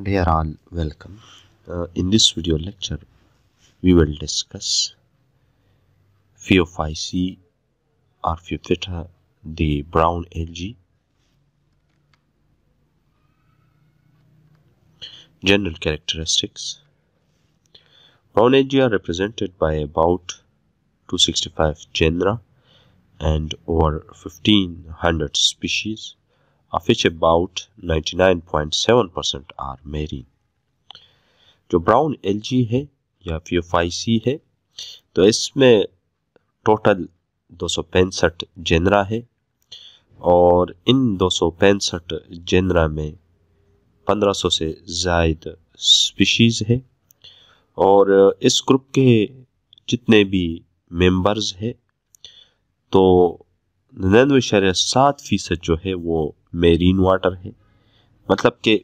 Dear all, welcome. Uh, in this video lecture, we will discuss phi of IC or phi theta, the brown algae, general characteristics. Brown algae are represented by about 265 genera and over 1500 species of which about 99.7% are marine. जो brown algae है या Phaeophyceae है तो इसमें total दो genre है और इन दो जेनरा में 1500 से जायद स्पीशीज़ है और इस ग्रुप के जितने भी मेंबर्स है तो निन्यानवे शर्या सात फीसद जो है वो मेरीन वाटर है मतलब के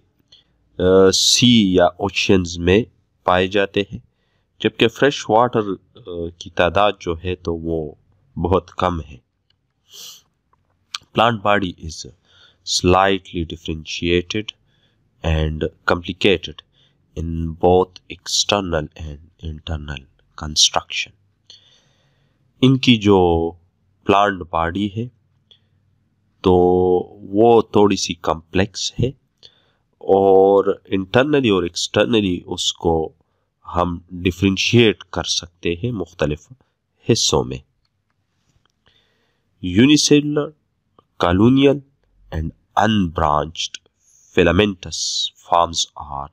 सी या ओशंस में पाए जाते हैं जबकि फ्रेश वाटर की तादाद जो है तो वो बहुत कम है plant body is slightly differentiated and complicated in both external and internal construction इनकी जो प्लांट बॉडी है तो वो थोड़ी सी कम्प्लेक्स है और इंटरनली और एक्सटर्नली उसको हम डिफ्रेंशिएट कर सकते हैं मुख्तलिफ़ हिस्सों में unicellular colonial and unbranched filamentous forms are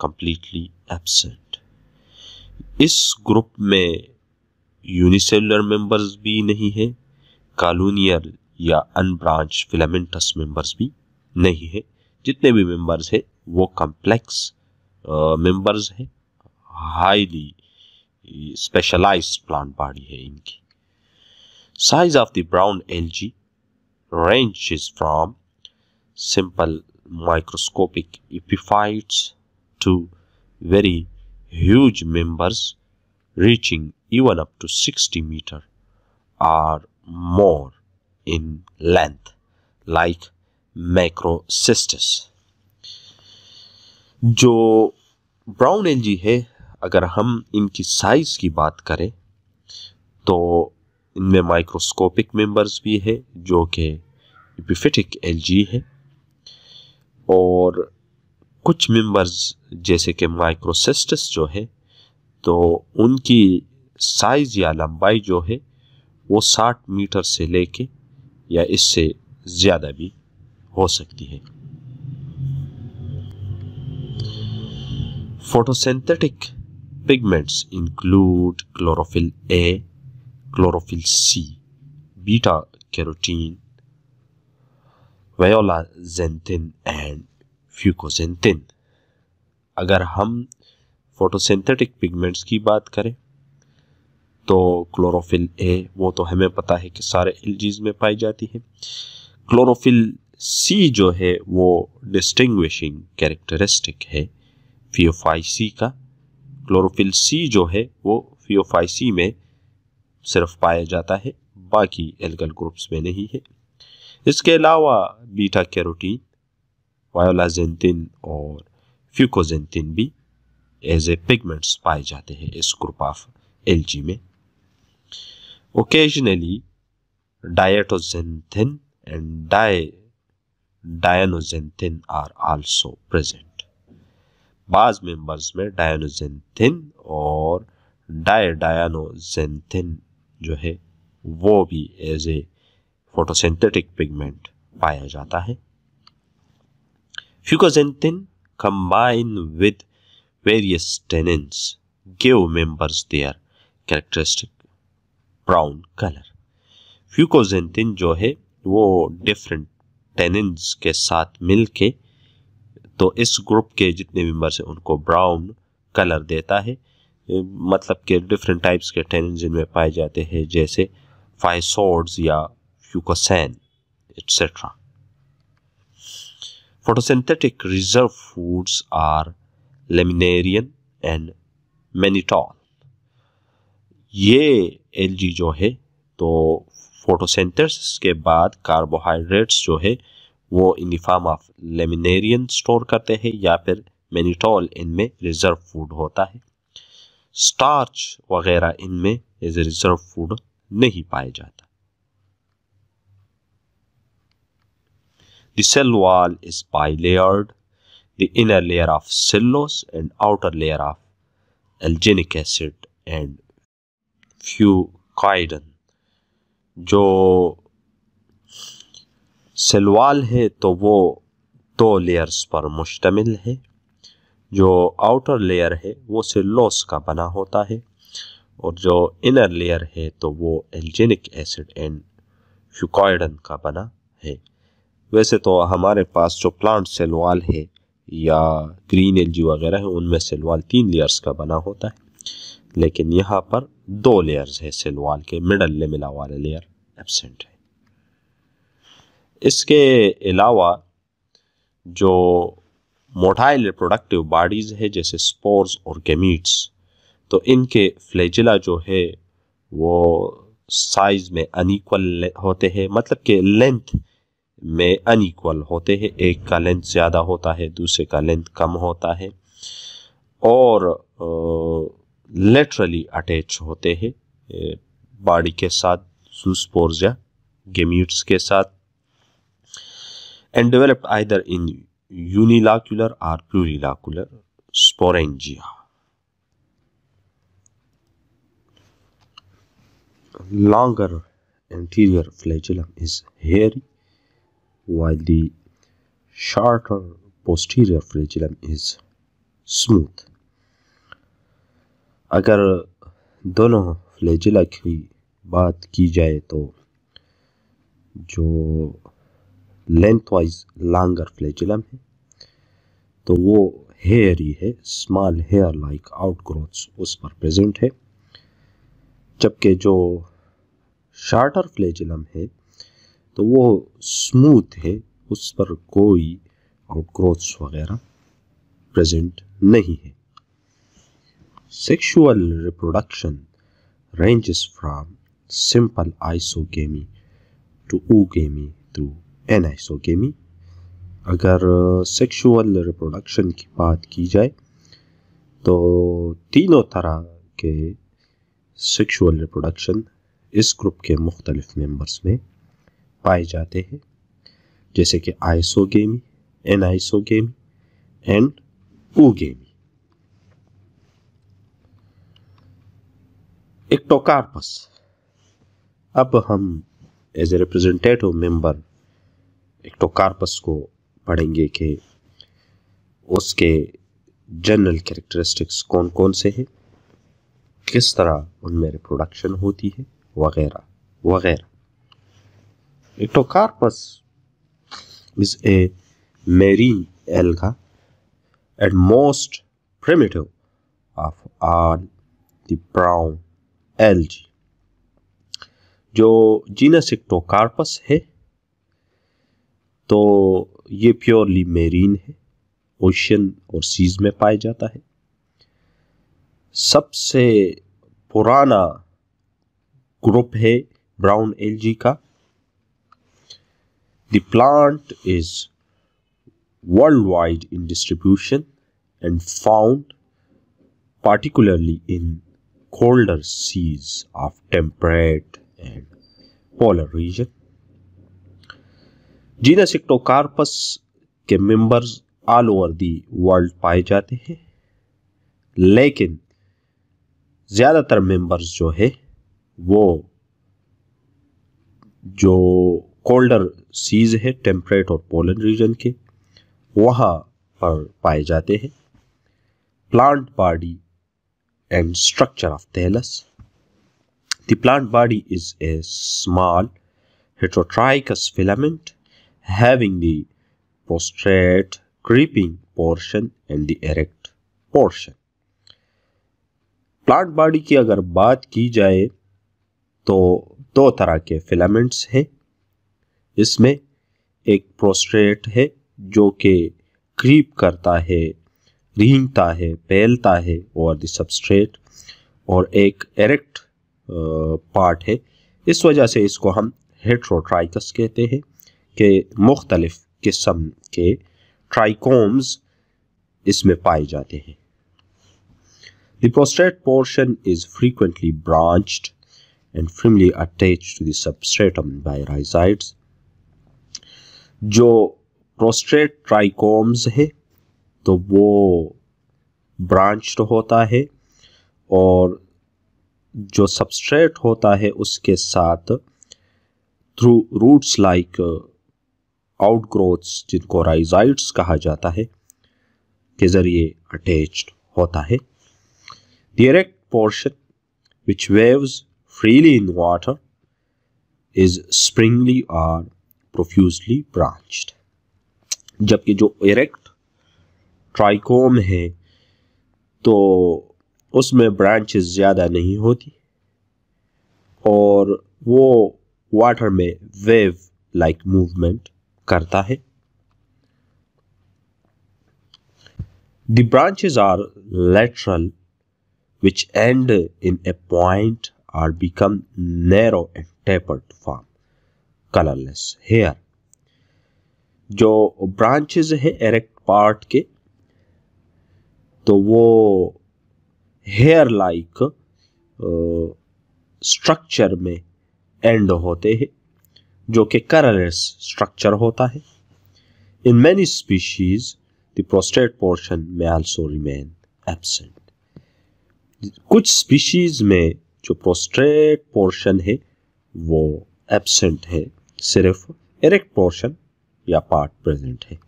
completely absent इस ग्रुप में यूनिसेलुलर मेंबर्स भी नहीं है कॉलोनियल या अनब्रांच फिलामेंटस मेंबर्स भी नहीं है जितने भी मेंबर्स है वो कॉम्प्लेक्स मेंबर्स है हाईली स्पेशलाइज्ड प्लांट बॉडी है इनकी size of the brown algae range is from simple microscopic epiphytes to very huge members reaching even up to 60 metre or more in length like macrocystis जो brown algae है अगर हम इनकी size की बात करें तो इनमें माइक्रोस्कोपिक मेंबर्स भी है जो कि एपिफिटिक एलजी है और कुछ मेंबर्स जैसे कि माइक्रोसिस्टिस जो है तो उनकी साइज़ या लंबाई जो है वो 60 मीटर से लेके या इससे ज्यादा भी हो सकती है photosynthetic pigments include chlorophyll a chlorophyll c beta carotene violaxanthin and fucoxanthin अगर हम फोटोसेंथेटिक पिगमेंट्स की बात करें तो क्लोरोफिल ए वो तो हमें पता है कि सारे एलजीज में पाई जाती है क्लोरोफिल सी जो है वो डिस्टिंग्विशिंग कैरेक्टरिस्टिक है फियोफाइसी का क्लोरोफिल सी जो है वो फियोफाइसी में सिर्फ पाया जाता है बाकी एल्गल ग्रुप्स में नहीं है इसके अलावा बीटा कैरोटीन वायोलाजेंटिन और फ्यूकोजेंटिन भी एज ए पिगमेंट्स पाए जाते हैं इस ग्रुप ऑफ एलजी में occasionally diatoxanthin and di dianoxanthin are also present baz members में dianoxanthin और di dianoxanthin jo hai wo bhi as a photosynthetic pigment paya jata hai fucoxanthin combine with various tannins give members their characteristic brown colour fucoxanthin जो है वो different tannins के साथ मिल के तो इस ग्रुप के जितने मेम्बर्स हैं उनको ब्राउन कलर देता है मतलब के डिफरेंट टाइप्स के टेनिन जिनमें पाए जाते हैं जैसे फाइसोड्स या fucosan et cetera photosynthetic reserve foods are laminarin and mannitol ये एल जो है तो फोटोसेंटर्स के बाद कार्बोहाइड्रेट्स जो है वो in form of laminarin store करते हैं या फिर मेनिटॉल इनमें रिजर्व फूड होता है स्टार्च वगैरह इनमें एज रिजर्व फूड नहीं पाया जाता The cell is bi bilayered. The inner layer of cellulose and outer layer of algenic acid and क्यू जो सिलवाल है तो वो दो लेयर्स पर मुश्तमिल है जो आउटर लेयर है वो सिल्लोस का बना होता है और जो इनर लेयर है तो वो एल्जेनिक एसिड एंड फ्यूकॉयडन का बना है वैसे तो हमारे पास जो प्लांट सेलवाल है या ग्रीन एलजी वगैरह है उनमें सेलवाल तीन लेयर्स का बना होता है लेकिन यहाँ पर दो लेयर्स है सेल वॉल के मिडल ले मिला वाले लेयर एबसेंट है इसके अलावा जो मोटाइल प्रोडक्टिव बॉडीज़ है जैसे स्पोर्स और गेमीट्स तो इनके फ्लेजिला जो है वो साइज में अनिक्वल होते हैं मतलब कि लेंथ में अनिकवल होते हैं एक का लेंथ ज़्यादा होता है दूसरे का लेंथ कम होता है और लेटरली अटैच होते हैं बॉडी के साथ जूस्पोर्स या गेम्यूट्स के साथ and developed either in unilocular और plurilocular sporangia longer anterior flagellum is hairy while the shorter posterior flagellum is smooth अगर दोनों फ्लैजिला की बात की जाए तो जो लेंथ वाइज लॉन्गर फ्लैजिलम है तो वो हेयर ही है small hair like outgrowths उस पर प्रेजेंट है जबकि जो शार्टर फ्लैजिलम है तो वो स्मूथ है उस पर कोई आउट ग्रोथ्स वगैरह प्रेजेंट नहीं है Sexual reproduction ranges from simple isogamy to oogamy through anisogamy. अगर सेक्सुअल uh, रिप्रोडक्शन की बात की जाए तो तीनों तरह के सेक्सुअल रिप्रोडक्शन इस ग्रुप के मुख्तलिफ मेंबर्स में पाए जाते हैं जैसे कि आइसोगेमी एनाइसोगेमी एंड ओगेमी एक टोकार्पस अब हम एज ए रिप्रेजेंटेटिव मेंबर एक टोकार्पस को पढ़ेंगे कि उसके जनरल कैरेक्टरिस्टिक्स कौन कौन से हैं किस तरह उनमें रिप्रोडक्शन होती है वगैरह वगैरह ectocarpus is a marine alga and most primitive of all the brown algae जो जीनस इक्टोकार्पस है तो ये प्योरली मेरीन है ओशियन और सीज में पाया जाता है सबसे पुराना ग्रुप है ब्राउन एलजी का plant is world wide in distribution and found particularly in colder seas of temperate and polar region. जीनस इक्टोकार्पस के मेंबर्स ऑल ओवर दी वर्ल्ड पाए जाते हैं लेकिन ज़्यादातर मेंबर्स जो है वो जो कोल्डर सीज है टेम्परेट और पोलन रीजन के वहाँ पर पाए जाते हैं plant body and structure of thallus. The plant body is a small heterotrichous filament having the prostrate creeping portion and the erect portion. Plant body की अगर बात की जाए तो दो तरह के फिलामेंट्स हैं इसमें एक प्रोस्ट्रेट है जो कि क्रीप करता है रींगता है फैलता है और द सबस्ट्रेट और एक एरेक्ट पार्ट है इस वजह से इसको हम हेट्रोट्राइकस कहते हैं कि मुख्तलफ़ किस्म के ट्राइकोम्स इसमें पाए जाते हैं the prostrate portion is frequently branch and firmly attach to the substratum by जो प्रोस्ट्रेट ट्राइकोम्स है तो वो ब्रांच्ड होता है और जो सबस्ट्रेट होता है उसके साथ थ्रू रूट्स लाइक आउटग्रोथ्स जिनको राइजाइट्स कहा जाता है के ज़रिए अटैच्ड होता है the erect portion which waves freely in water is sparingly और प्रोफ्यूजली ब्रांच्ड जबकि जो इरेक्ट ट्राइकोम है तो उसमें ब्रांचेस ज़्यादा नहीं होती और वो वाटर में वेव लाइक मूवमेंट करता है the branches are lateral which end in a point or become narrow and tapered form colourless hair जो ब्रांचेज है एरेक्ट पार्ट के तो वो हेयर लाइक स्ट्रक्चर में एंड होते हैं जो कि करलेस स्ट्रक्चर होता है in many species the prostrate portion में आल्सो रिमेन एबसेंट कुछ स्पीशीज में जो प्रोस्टेट पोर्शन है वो एबसेंट है सिर्फ इरेक्ट पोर्शन या पार्ट प्रेजेंट है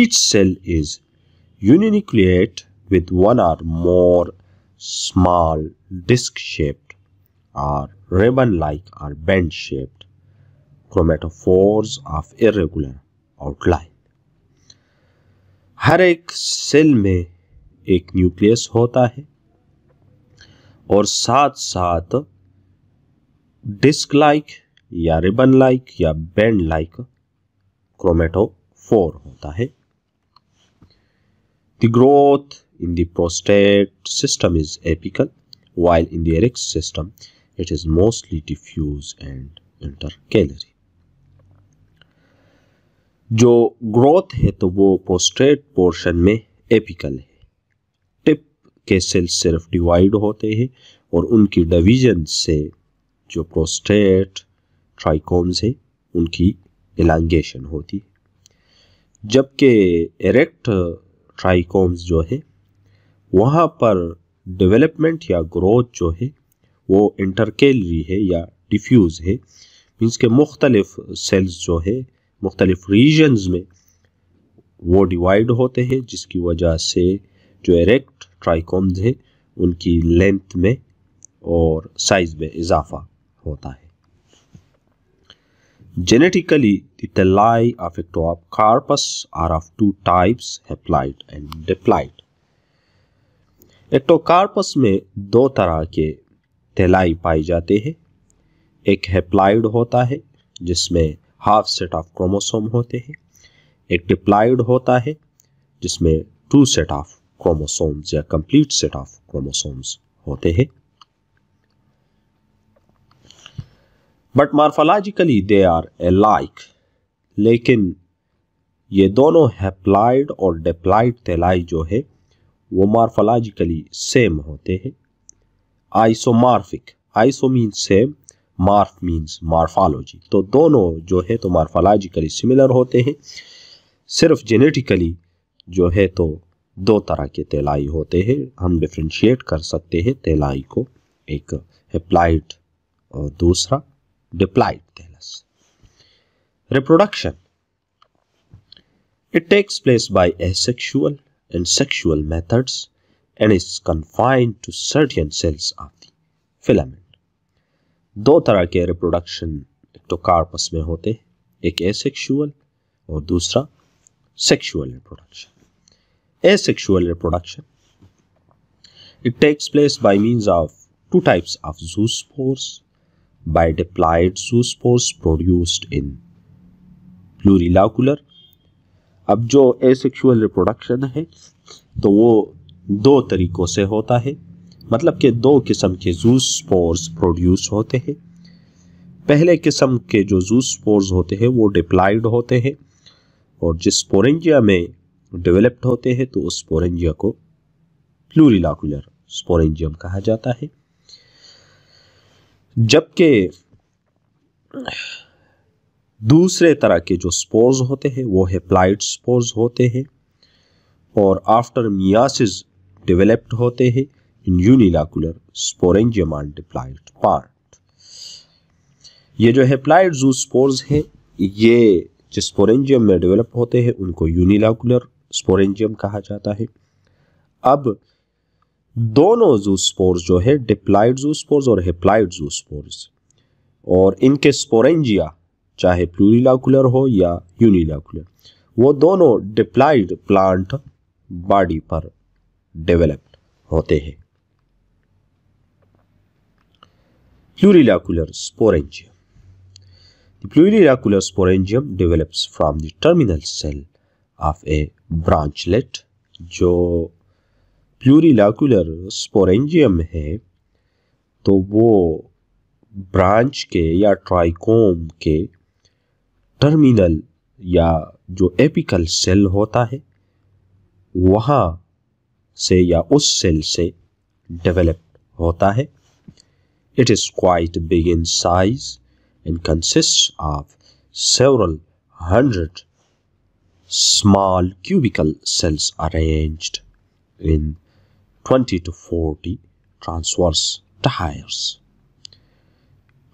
each cell is uninucleate with one or more small disc-shaped or ribbon-like or band-shaped chromatophores of irregular outline. हर एक सेल में एक न्यूक्लियस होता है और साथ साथ डिस्क लाइक या रिबन लाइक या बैंड लाइक क्रोमेटोफोर होता है The growth in the prostate system is apical, while in the erect system, it is mostly diffuse and intercalary. जो ग्रोथ है तो वो प्रोस्टेट पोर्शन में एपिकल है टिप के सेल सिर्फ डिवाइड होते हैं और उनकी डिवीजन से जो प्रोस्टेट ट्राइकोम्स है उनकी एलांगेशन होती है जबकि एरेक्ट ट्राइकोम्स जो है वहाँ पर डेवलपमेंट या ग्रोथ जो है वो इंटरकेलरी है या डिफ्यूज़ है मीन्स के मुख्तलिफ सेल्स जो है मुख्तलिफ रीजन्स में वो डिवाइड होते हैं जिसकी वजह से जो एरेक्ट ट्राइकोम्स है उनकी लेंथ में और साइज़ में इजाफा होता है Genetically, the telli of a carpus are of two types, haploid and diploid. Ectocarpus में दो तरह के तेलाई पाए जाते हैं एक हेप्लाइड होता है जिसमें हाफ सेट ऑफ क्रोमोसोम होते हैं एक डिप्लाइड होता है जिसमें टू सेट ऑफ क्रोमोसोम्स या कंप्लीट सेट ऑफ क्रोमोसोम्स होते हैं but morphologically they are alike लेकिन ये दोनों हैप्लाइड और डेप्लाइड तेलाई जो है वो मार्फोलॉजिकली सेम होते हैं isomorphic iso mean same morph means morphology तो दोनों जो है तो मार्फोलॉजिकली सिमिलर होते हैं सिर्फ जेनेटिकली जो है तो दो तरह के तेलाई होते हैं हम डिफ्रेंशिएट कर सकते हैं तेलाई को एक हेप्लाइड और दूसरा diploid thallus. Reproduction. It takes place by asexual and sexual methods and is confined to certain cells of the filament. Do tarah ke reproduction ectocarpus mein hote ek asexual aur dusra sexual reproduction. Asexual reproduction it takes place by means of two types of zoospores by diploid zoospores produced in plurilocular. अब जो asexual reproduction है तो वो दो तरीकों से होता है मतलब कि दो किस्म के जूसपोर्स प्रोड्यूस होते हैं पहले किस्म के जो जूसपोर्स होते हैं वो डिप्लाइड होते हैं और जिस स्पोरेंजिया में डेवलप्ड होते हैं तो उस स्पोरेंजिया को प्लूरिलाकुलर स्पोरेंजियम कहा जाता है जबकि दूसरे तरह के जो स्पोर्स होते हैं वो है प्लाइट स्पोर्स होते हैं और आफ्टर मियासिस डेवलप्ड होते हैं in unilocular sporangium multiplied part ये जो है प्लाइट जू स्पोर्स हैं ये जो स्पोरेंजियम में डेवलप होते हैं उनको यूनिलाकुलर स्पोरेंजियम कहा जाता है अब दोनों जूसपोर्स जो है डिप्लाइड जूसपोर्स और हिप्लाइड जूसपोर्स और इनके स्पोरेंजिया चाहे प्लूरिलाकुलर हो या यूनिलाकुलर वो दोनों डिप्लाइड प्लांट बॉडी पर डेवलप होते हैं plurilocular sporangium plurilocular sporangium develops from the terminal cell of a branchlet जो प्यूरिलाकुलर स्पोरेंजियम है तो वो ब्रांच के या ट्राइकोम के टर्मिनल या जो एपिकल सेल होता है वहाँ से या उस सेल से डेवलप होता है it is quite big in size and consist of several hundred small cubical cells arranged in 20 to 40 transverse tires.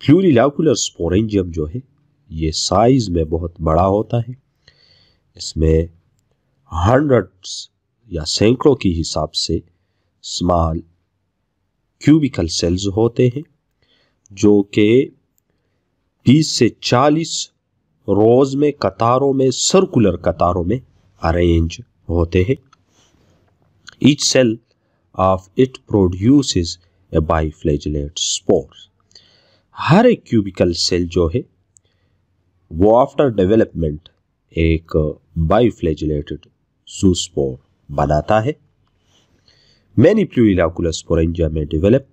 Plurilocular sporangium जो है ये साइज में बहुत बड़ा होता है इसमें हंड्रेड्स या सैकड़ों के हिसाब से स्मॉल क्यूबिकल सेल्स होते हैं जो कि 20 से 40 रोज में कतारों में सर्कुलर कतारों में अरेंज होते हैं each cell of it produces a biflagellate spore हर एक क्यूबिकल सेल जो है वो आफ्टर डेवलपमेंट एक बाईफ्लेजुलेटेड जूस्पोर बनाता है मैनी प्लूरिलाकुलर स्पोरेंजा में develop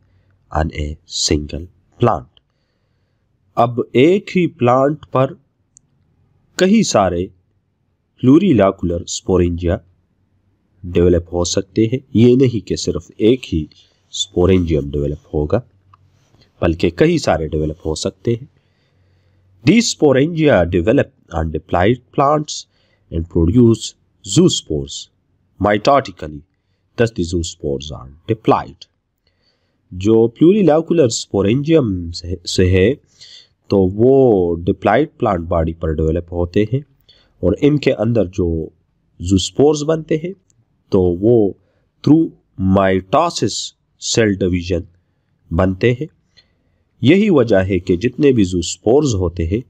on a single plant अब एक ही प्लांट पर कई सारे प्लूरिलाकुलर स्पोरेंजिया डेवलप हो सकते हैं ये नहीं कि सिर्फ एक ही स्पोरेंजियम डेवलप होगा बल्कि कई सारे डेवलप हो सकते हैं दी sporangia develop on diploid plants and produce माइटॉटिकली दस Thus, the zoospores are diploid. जो प्लूरिलाकुलर स्पोरेंजियम से है तो वो डिप्लाइड प्लांट बॉडी पर डेवलप होते हैं और इनके अंदर जो जूस्पोर्स बनते हैं तो वो थ्रू माइटोसिस सेल डिवीजन बनते हैं यही वजह है कि जितने भी जू स्पोर्स होते हैं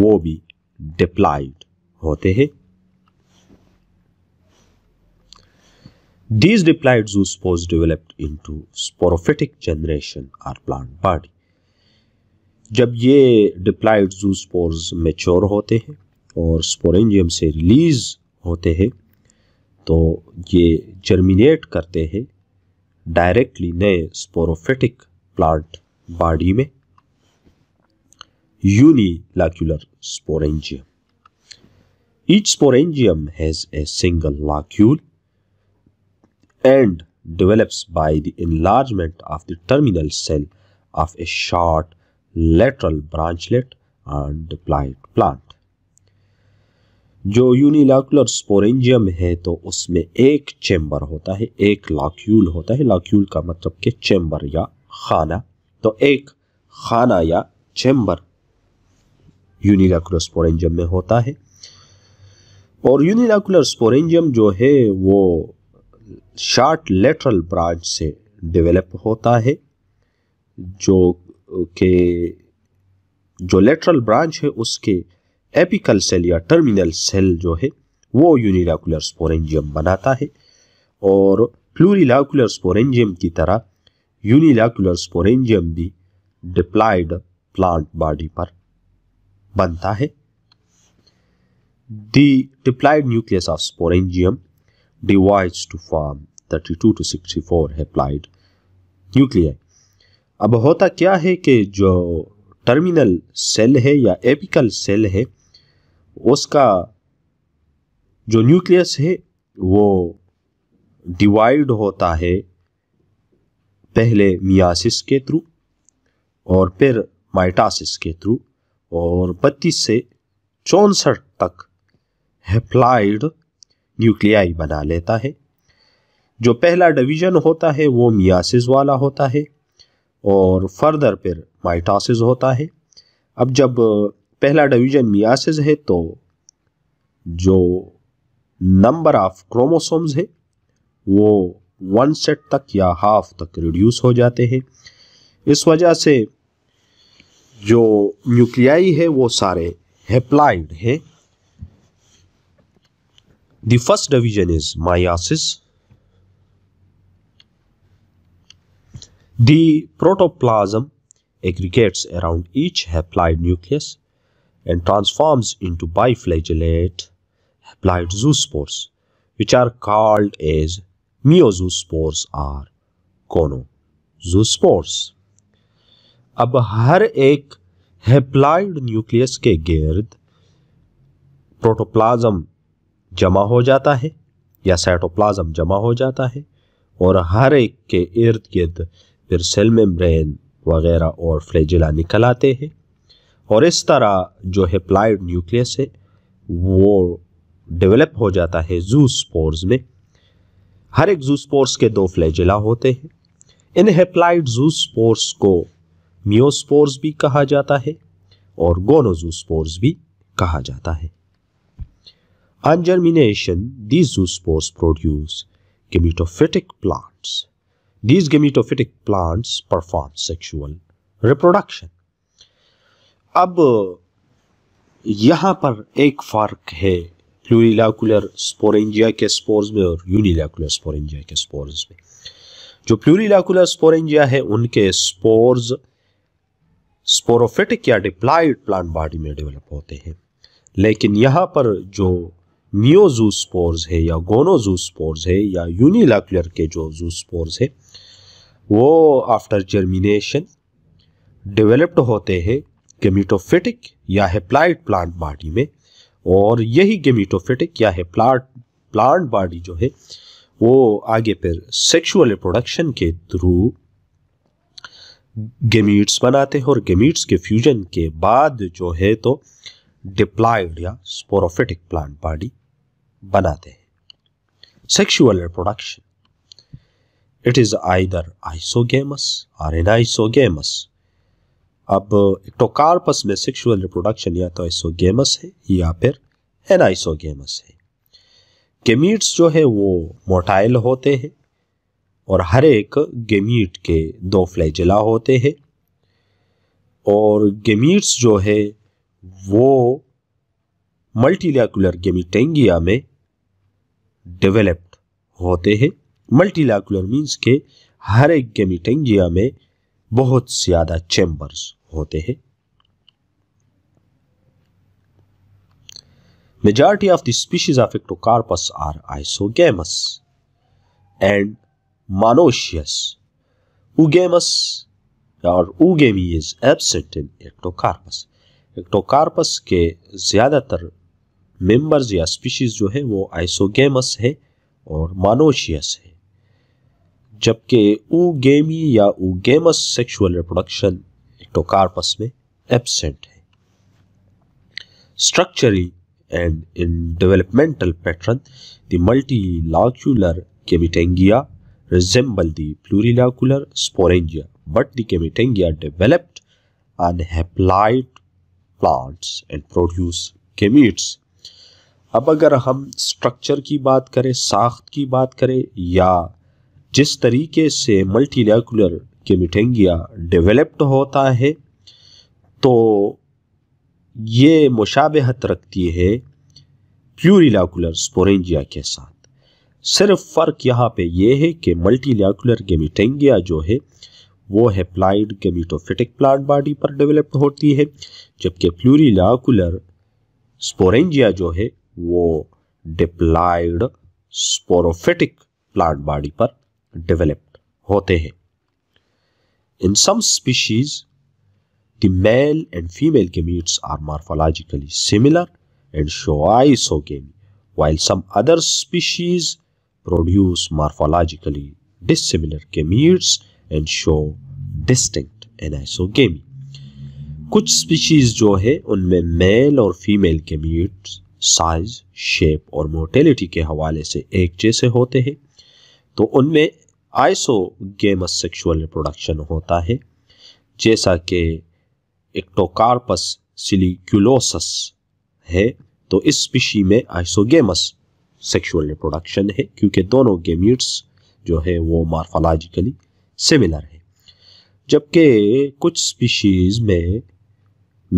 वो भी डिप्लाइड होते हैं These diploid zoospores developed into sporophytic generation or plant body. जब ये डिप्लाइड जूस्पोर्स मेच्योर होते हैं और स्पोरेंजियम से रिलीज होते हैं तो ये जर्मिनेट करते हैं डायरेक्टली नए स्पोरोफिटिक प्लांट बॉडी में unilocular sporangium each sporangium has a single locule and develops by the enlargement of the terminal cell of a short lateral branchlet and plight plant जो unilocular sporangium है तो उसमें एक chamber होता है एक लाक्यूल होता है लाक्यूल का मतलब के चैम्बर या खाना तो एक खाना या चैम्बर यूनिलाकुलर स्पोरेंजियम में होता है और यूनिलाकुलर स्पोरेंजियम जो है वो शार्ट लेटरल ब्रांच से डेवलप होता है जो के जो लेटरल ब्रांच है उसके एपिकल सेल या टर्मिनल सेल जो है वो यूनिलाकुलर स्पोरेंजियम बनाता है और प्लूरिलाकुलर स्पोरेंजियम की तरह यूनिलाकुलर स्पोरेंजियम भी डिप्लाइड प्लांट बॉडी पर बनता है the diploid nucleus of sporangium divides to form 32 to 64 haploid nuclear अब होता क्या है कि जो टर्मिनल सेल है या एपिकल सेल है उसका जो न्यूक्लियस है वो डिवाइड होता है पहले मियासिस के थ्रू और फिर माइटासिस के थ्रू और बत्तीस से चौंसठ तक हेप्लाइड न्यूक्लियाई बना लेता है जो पहला डिवीजन होता है वो मियासिस वाला होता है और फर्दर फिर माइटासिस होता है अब जब पहला डिवीजन मियासिस है तो जो नंबर ऑफ क्रोमोसोम्स है वो वन सेट तक या हाफ तक रिड्यूस हो जाते हैं इस वजह से जो न्यूक्लियाई है वो सारे हेप्लाइड है the first division is meiosis the protoplasm aggregates around each haploid nucleus and transforms into biflagellate haploid zoospores which are called as meozoospores or कोनोजोस्पोर्स अब हर एक हेप्लाइड न्यूक्लियस के गिर्द प्रोटोप्लाज्म जमा हो जाता है या साइटोप्लाज्म जमा हो जाता है और हर एक के इर्द गिर्द फिर सेल मेम्ब्रेन वगैरह और फ्लेजिला निकल आते हैं और इस तरह जो हिप्लाइड न्यूक्लियस है वो डेवलप हो जाता है जू स्पोर्स में हर एक जू स्पोर्स के दो फ्लैजिला होते हैं इन हेप्लाइड जू स्पोर्स को म्योस्पोर्स भी कहा जाता है और गोनोजू स्पोर्स भी कहा जाता है on germination these zoospores produce gametophytic plants these gametophytic plants perform sexual reproduction अब यहाँ पर एक फ़र्क है प्लूरिलाकुलर स्पोरेंजिया के स्पोर्स में और यूनिलाकुलर स्पोरेंजिया के स्पोर्स में जो प्लूरिलाकुलर स्पोरेंजिया है उनके स्पोर्स स्पोरोफिटिक या डिप्लाइड प्लांट बॉडी में डेवलप होते हैं लेकिन यहाँ पर जो मियोजू स्पोर्स है या गोनोजू स्पोर्स है या यूनिलाकुलर के जो जू स्पोर्स है वो आफ्टर जर्मिनेशन डेवलप्ड होते हैं गेमीटोफिटिक या हेप्लाइड प्लांट बॉडी में और यही गेमिटोफिटिक या हेप्लाट प्लांट बॉडी जो है वो आगे फिर सेक्शुअल रिप्रोडक्शन के थ्रू गेमीट्स बनाते हैं और गेमीट्स के फ्यूजन के बाद जो है तो डिप्लाइड या स्पोरोफिटिक प्लांट बॉडी बनाते हैं sexual reproduction it is either isogamous or isogamous अब एक्टोकार्पस में सेक्सुअल रिप्रोडक्शन या तो आइसोगेमस है या फिर एनाइसोगेमस है गेमीट्स जो है वो मोटाइल होते हैं और हर एक गेमीट के दो फ्लैजिला होते हैं और गेमीट्स जो है वो मल्टीलैकुलर गेमिटेंगिया में डेवलप्ड होते हैं मल्टीलैकुलर मींस के हर एक गेमिटेंगिया में बहुत ज्यादा चैम्बर्स होते हैं majority of the species of Ectocarpus are isogamous and monoecious oogamous or oogamy is absent in Ectocarpus Ectocarpus के ज्यादातर मेंबर्स या स्पीशीज जो है वो आइसोगेमस है और मानोशियस है जबकि ऊगेमी या ऊगेमस सेक्सुअल रिप्रोडक्शन एक्टोकार्पस में एबसेंट है structurally and in developmental pattern the multilocular gametangia resemble the plurilacular sporangia but the gametangia developed and haploid plants and produce अब अगर हम स्ट्रक्चर की बात करें साख्त की बात करें या जिस तरीके से मल्टीलैकुलर केमिटेंगिया डेवलप्ड होता है तो ये मुशाबहत रखती है प्यूरिलैकुलर स्पोरेंजिया के साथ सिर्फ फ़र्क यहाँ पे यह है कि मल्टीलैकुलर गेमिटेंगिया जो है वो हेप्लाइड गेमिटोफिटिक प्लांट बॉडी पर डेवलप्ड होती है जबकि प्लूरीलाकुलर स्पोरेंजिया जो है वो डिप्लाइड स्पोरोफिटिक प्लांट बॉडी पर डेवलप होते हैं in some species the male and female gametes are morphologically similar and show isogamy while some other species produce morphologically dissimilar gametes and show distinct an कुछ species जो है उनमें male और female gametes size shape और motility के हवाले से एक जैसे होते हैं तो उनमें आइसो गेमस सेक्सुअल रिप्रोडक्शन होता है जैसा कि एक्टोकार्पस सिलिक्यूलोसस है तो इस स्पीशी में आइसोगेमस सेक्सुअल रिप्रोडक्शन है क्योंकि दोनों गेमीट्स जो है वो मार्फोलॉजिकली सिमिलर है जबकि कुछ स्पीशीज़ में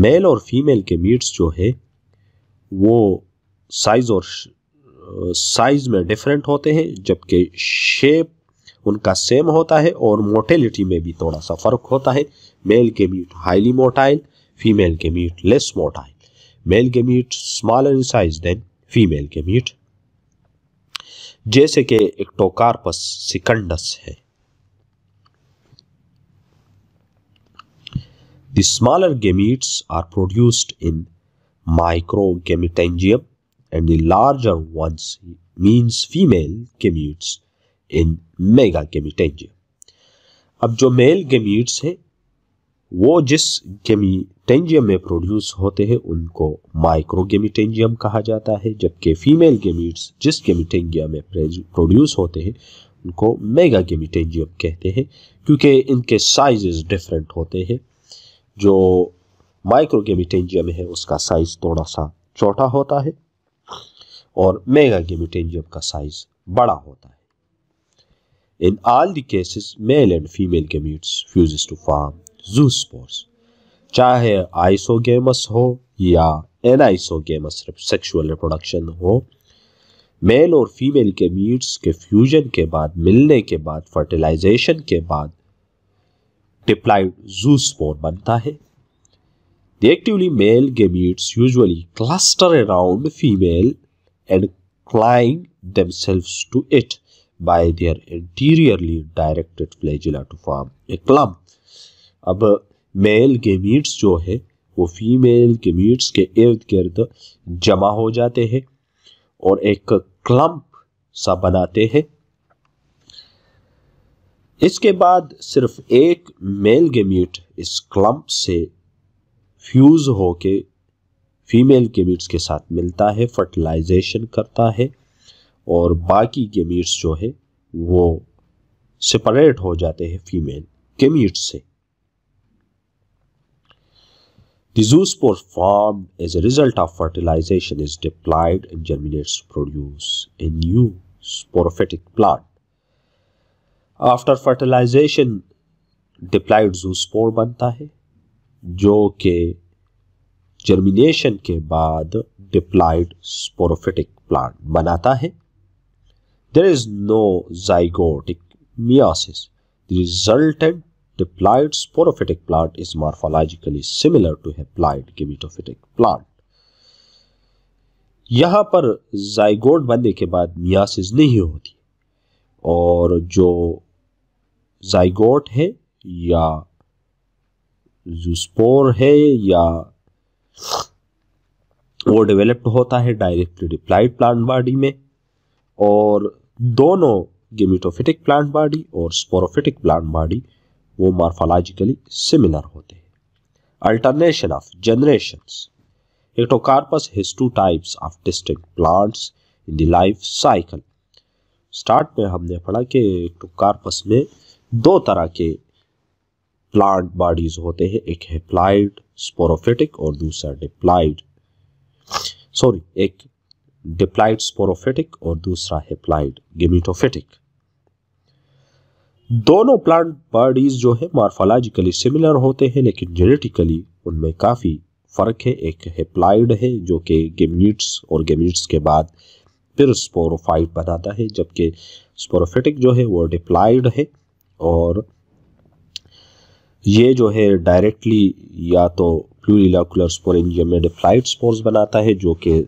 मेल और फीमेल के मीट्स जो है वो साइज़ और साइज़ में डिफरेंट होते हैं जबकि शेप उनका सेम होता है और मोटेलिटी में भी थोड़ा सा फर्क होता है male gamete highly motile female gamete less motile male gamete smaller in size than female gamete जैसे कि एक्टोकार्पस सिकंडस है the smaller gametes are produced in micro gametangium and the larger ones means female gametes in mega gametangium अब जो mail gametes हैं वो जिस गेमीटेंजियम में produce होते हैं उनको माइक्रो गेमिटेंजियम कहा जाता है जबकि फीमेल गेमीट्स जिस गेमिटेंजियम में प्रोड्यूस होते हैं उनको मेगा गेमिटेंजियम कहते हैं क्योंकि इनके साइजेस डिफरेंट होते हैं जो माइक्रो गेमिटेंजियम है उसका साइज थोड़ा सा छोटा होता है और मेगा गेमिटेंजियम का साइज बड़ा होता है In all the cases, male and female gametes fuses to form zoospores. चाहे आइसोगेमस हो या एन एनाइसोगेमस सेक्शुअल रिप्रोडक्शन हो मेल और फीमेल के मीट्स के फ्यूजन के बाद मिलने के बाद फर्टिलाइजेशन के बाद टिप्लाइड जूसपोर बनता है actively male gametes usually cluster around female and cling to it by their anteriorly directed flagella to form a clump. अब मेल गेमीट्स जो है वो फीमेल गेमीट्स के इर्द गिर्द जमा हो जाते हैं और एक क्लम्प सा बनाते हैं इसके बाद सिर्फ एक मेल गेमीट इस क्लम्प से फ्यूज होके फीमेल गेमीट्स के साथ मिलता है फर्टिलाइजेशन करता है और बाकी गेमीट्स जो है वो सेपरेट हो जाते हैं फीमेल गेमीट्स से thus form as a result of fertilization is diploid and germinates produce a new sporophytic plant after fertilization diploid zoospore बनता है जो कि जर्मिनेशन के बाद डिप्लाइड स्पोरोफेटिक प्लांट बनाता है There is no zygotic meiosis. The resultant diploid sporophytic plant is morphologically similar to haploid gametophytic plant. यहाँ पर जाइगोट बनने के बाद मियासिस नहीं होती और जो जाइगोट है या जो स्पोर है या वो डेवलप्ड होता है डायरेक्टली डिप्लाइड प्लांट बॉडी में और दोनों गेमिटोफिटिक प्लांट बॉडी और स्पोरोफिटिक प्लांट बॉडी वो मार्फोलॉजिकली सिमिलर होते हैं alternation of generation Ectocarpus has two types of distinct plants in the life start में हमने पढ़ा कि एक्टोकार्पस में दो तरह के प्लांट बॉडीज होते हैं एक है प्लाइड स्पोरोफिटिक और दूसरा डिप्लाइड सॉरी एक डिप्लाइड स्पोरोफिटिक और दूसरा हेप्लाइड गिमिटोफिटिक दोनों प्लांट बर्डीज जो है मार्फोलॉजिकली सिमिलर होते हैं लेकिन जेनेटिकली उनमें काफ़ी फ़र्क है एक हेप्लाइड है जो कि गेमिट्स और गेमिट्स के बाद फिर स्पोरोफाइट बनाता है जबकि स्पोरोफिटिक जो है वो डिप्लाइड है और ये जो है डायरेक्टली या तो प्लूरिलाकुलर स्पोरेंजियम में डिप्लाइड स्पोर्स बनाता है जो कि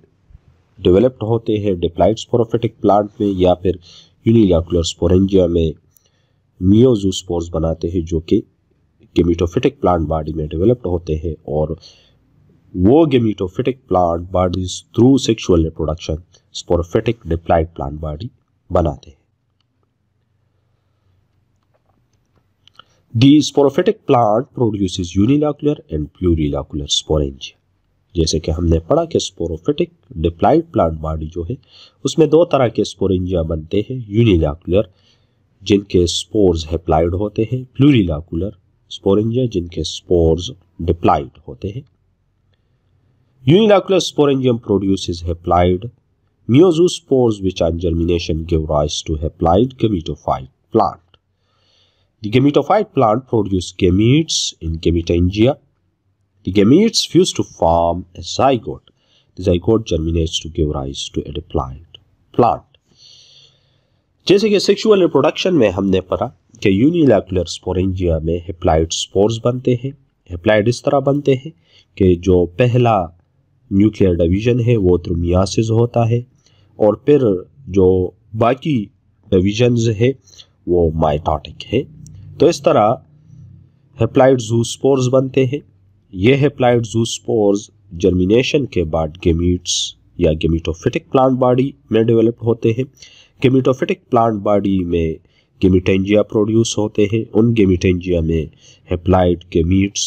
डेवलप्ड होते हैं डिप्लाइड स्पोरोफिटिक प्लांट में या फिर यूनिलाकुलर स्पोरेंजिया में मियोजू स्पोर्स बनाते हैं जो कि गेमिटोफिटिक प्लांट बॉडी में डेवलप्ड होते हैं और वो gametophytic plant bodies through sexual reproduction sporophytic diploid plant body बनाते हैं the sporophytic plant produce unilocular and plurilocular sporangia जैसे कि हमने पढ़ा कि स्पोरोफिटिक डिप्लाइड प्लांट बॉडी जो है उसमें दो तरह के स्पोरेंजिया बनते हैं यूनिलाकुलर जिनके स्पोर्स हेप्लाइड होते हैं प्लूरिलाकुलर स्पोरेंजिया जिनके स्पोर्स डिप्लाइड होते हैं unilocular sporangium produces meiozoospores which are germination give rise to haploid gametophyte plant the gametophyte plant produce gametes in gametangia The gametes fuse to form a zygote. The zygote germinates to give rise to a diploid plant. जैसे कि sexual reproduction में हमने पढ़ा कि unilocular sporangia में haploid spores बनते हैं haploid इस तरह बनते हैं कि जो पहला न्यूक्लियर डिवीजन है वो थ्रोमियासिस होता है और फिर जो बाकी डिवीजन्स है वो माइटोटिक है तो इस तरह हेप्लाइड जू स्पोर्स बनते हैं ये है प्लाइड जूस्पोर्स जर्मिनेशन के बाद गेमीट्स या गेमिटोफिटिक प्लांट बॉडी में डेवलप होते हैं गेमिटोफिटिक प्लांट बॉडी में गेमिटेंजिया प्रोड्यूस होते हैं उन गेमिटेंजिया में हेप्लाइड गेमीट्स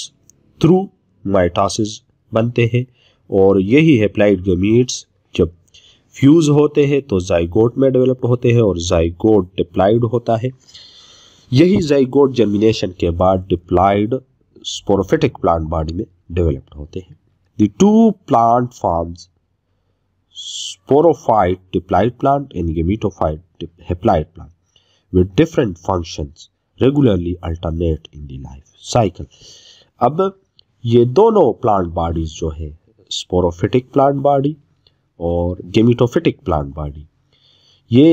थ्रू माइटासिस बनते हैं और यही हेप्लाइड गेमीट्स जब फ्यूज होते हैं तो जाइगोट में डेवलप होते हैं और जाइगोट डिप्लाइड होता है यही जाइगोट जर्मिनेशन के बाद डिप्लाइड स्पोरोफिटिक प्लांट बॉडी में डेवलप्ड होते हैं two plant forms sporophyte diploid plant and gametophyte haploid plant with different functions regularly alternate in the life cycle अब ये दोनों प्लांट बॉडीज जो है स्पोरोफिटिक प्लांट बॉडी और गेमिटोफिटिक प्लांट बॉडी ये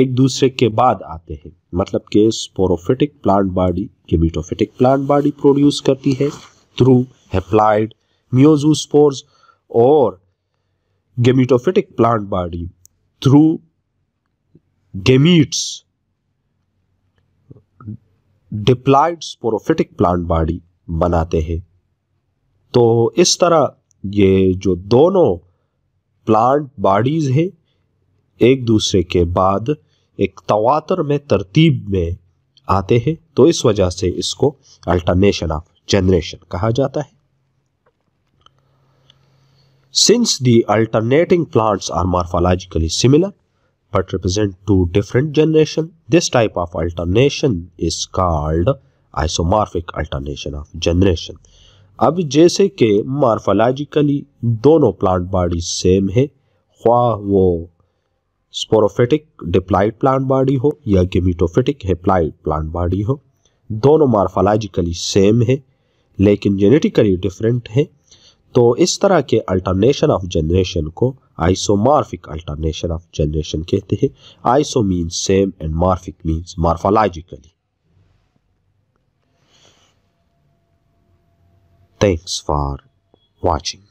एक दूसरे के बाद आते हैं मतलब के sporophytic plant body gametophytic plant body produce करती है थ्रू हेप्लाइड म्योजोस्पोर्स और gametophytic plant body through gametes diploid sporophytic plant body बनाते हैं तो इस तरह ये जो दोनों प्लांट बॉडीज हैं एक दूसरे के बाद एक तवातर में तरतीब में आते हैं तो इस वजह से इसको अल्टरनेशन ऑफ जनरेशन कहा जाता है since the alternating plants are morphologically similar but represent two different generation this type of alternation is called isomorphic alternation of generation अब जैसे कि मार्फोलॉजिकली दोनों प्लांट बॉडी सेम है ख्वा वो स्पोरोफिटिक डिप्लाइड प्लांट बॉडी हो या गेमिटोफिटिक हेप्लाइड प्लांट बॉडी हो दोनों मार्फोलॉजिकली सेम है लेकिन जेनेटिकली डिफरेंट है तो इस तरह के अल्टरनेशन ऑफ जनरेशन को आइसोमार्फिक अल्टरनेशन ऑफ जनरेशन कहते हैं iso means same and morphic means morphologically thanks for watching